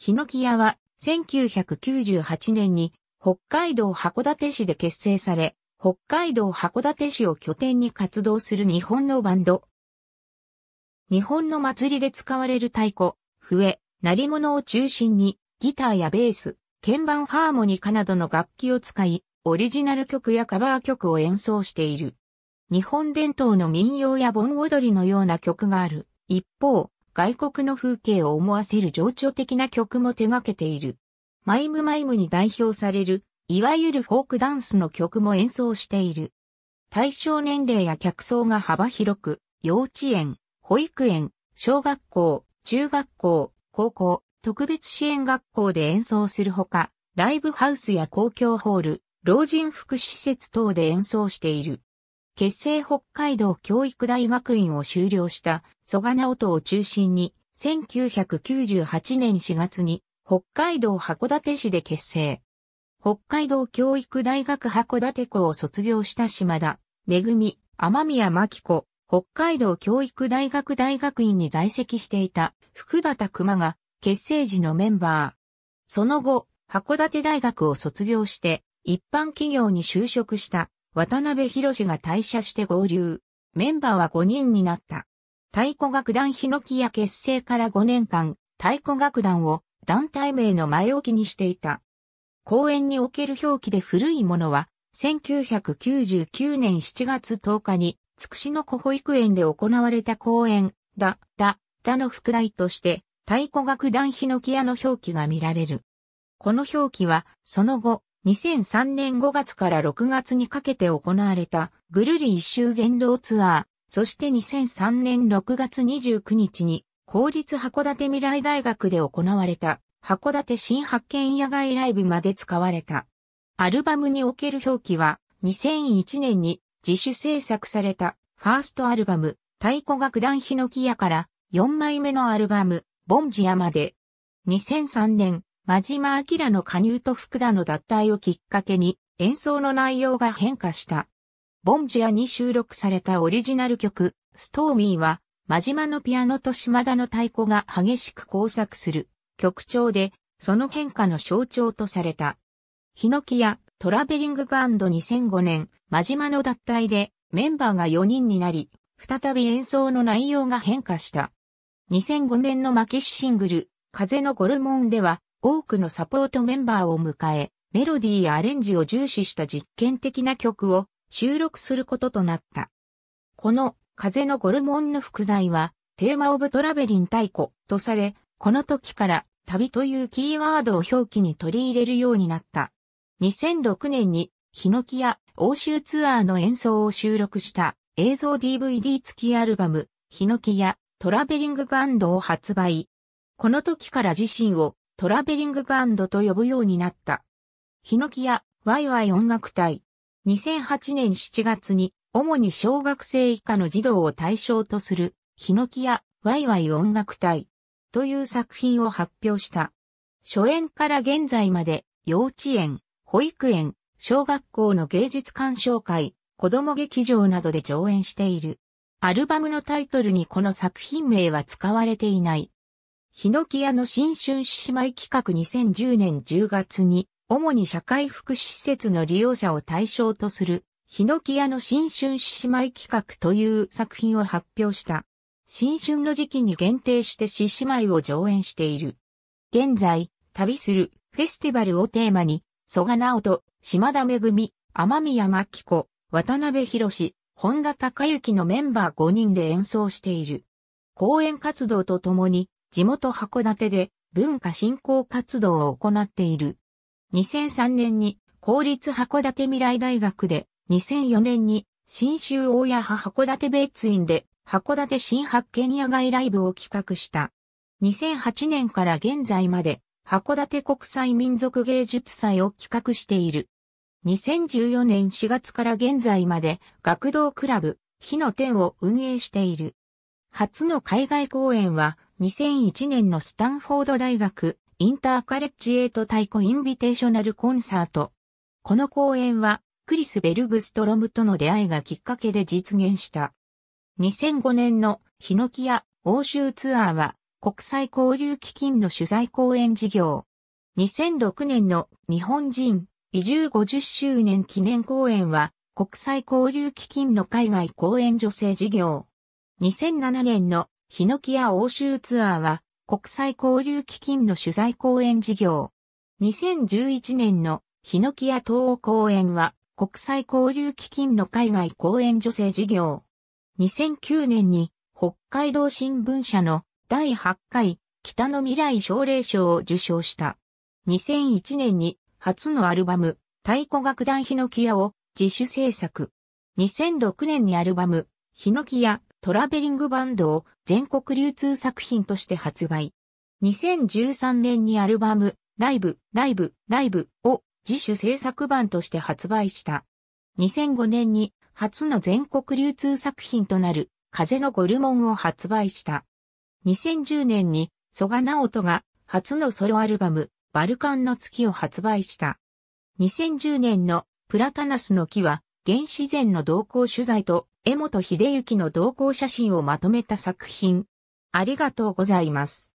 ヒノキ屋は1998年に北海道函館市で結成され、北海道函館市を拠点に活動する日本のバンド。日本の祭りで使われる太鼓、笛、鳴り物を中心にギターやベース、鍵盤ハーモニカなどの楽器を使い、オリジナル曲やカバー曲を演奏している。日本伝統の民謡や盆踊りのような曲がある。一方、外国の風景を思わせる情緒的な曲も手掛けている。マイムマイムに代表される、いわゆるフォークダンスの曲も演奏している。対象年齢や客層が幅広く、幼稚園、保育園、小学校、中学校、高校、特別支援学校で演奏するほか、ライブハウスや公共ホール、老人福祉施設等で演奏している。結成北海道教育大学院を修了した蘇我直人を中心に、1998年4月に北海道函館市で結成。北海道教育大学函館校を卒業した島田、めぐみ、天宮真紀子、北海道教育大学大学院に在籍していた福田熊が結成時のメンバー。その後、函館大学を卒業して一般企業に就職した渡辺博が退社して合流。メンバーは5人になった。太鼓楽団ヒノキ屋結成から5年間、太鼓楽団を団体名の前置きにしていた。公演における表記で古いものは、1999年7月10日に、つくしの子保育園で行われた公演、だ、だ、だの副題として、太鼓楽団ヒノキ屋の表記が見られる。この表記は、その後、2003年5月から6月にかけて行われたぐるり一周全道ツアー、そして2003年6月29日に公立函館未来大学で行われた函館新発見野外ライブまで使われた。アルバムにおける表記は2001年に自主制作されたファーストアルバム太鼓楽団ヒノキ屋から4枚目のアルバムボンジアまで2003年真島明の加入と福田の脱退をきっかけに演奏の内容が変化した。ボンジアに収録されたオリジナル曲、ストーミーは、真島のピアノと島田の太鼓が激しく交錯する曲調で、その変化の象徴とされた。ヒノキやトラベリングバンド2005年、真島の脱退でメンバーが4人になり、再び演奏の内容が変化した。2005年のマキシシングル、風のゴルモンでは、多くのサポートメンバーを迎え、メロディーやアレンジを重視した実験的な曲を収録することとなった。この風のゴルモンの副題は、テーマオブトラベリン太鼓とされ、この時から旅というキーワードを表記に取り入れるようになった。2006年に、ヒノキや欧州ツアーの演奏を収録した映像 DVD 付きアルバム、ヒノキやトラベリングバンドを発売。この時から自身をトラベリングバンドと呼ぶようになった。ヒノキやワイワイ音楽隊。2008年7月に、主に小学生以下の児童を対象とする、ヒノキやワイワイ音楽隊という作品を発表した。初演から現在まで、幼稚園、保育園、小学校の芸術鑑賞会、子供劇場などで上演している。アルバムのタイトルにこの作品名は使われていない。ヒノキ屋の新春獅子舞企画2010年10月に、主に社会福祉施設の利用者を対象とする、ヒノキ屋の新春獅子舞企画という作品を発表した。新春の時期に限定して獅子舞を上演している。現在、旅するフェスティバルをテーマに、蘇我直人、島田恵、天宮真紀子、渡辺博本田隆之のメンバー5人で演奏している。講演活動とともに、地元函館で文化振興活動を行っている。2003年に公立函館未来大学で、2004年に新州大谷派函館別院で函館新発見野外ライブを企画した。2008年から現在まで函館国際民族芸術祭を企画している。2014年4月から現在まで学童クラブ、火の天を運営している。初の海外公演は2001年のスタンフォード大学インターカレッジエイト太鼓インビテーショナルコンサート。この公演はクリス・ベルグストロムとの出会いがきっかけで実現した。2005年のヒノキア欧州ツアーは国際交流基金の取材公演事業。2006年の日本人移住50周年記念公演は国際交流基金の海外公演助成事業。2007年のヒノキア欧州ツアーは国際交流基金の取材公演事業。2011年のヒノキア東欧公演は国際交流基金の海外公演助成事業。2009年に北海道新聞社の第8回北の未来奨励賞を受賞した。2001年に初のアルバム太鼓楽団ヒノキアを自主制作。2006年にアルバムヒノキアトラベリングバンドを全国流通作品として発売。2013年にアルバム、ライブ、ライブ、ライブを自主制作版として発売した。2005年に初の全国流通作品となる風のゴルモンを発売した。2010年に蘇我直人が初のソロアルバムバルカンの月を発売した。2010年のプラタナスの木は原始前の動向取材と江本秀幸の同行写真をまとめた作品。ありがとうございます。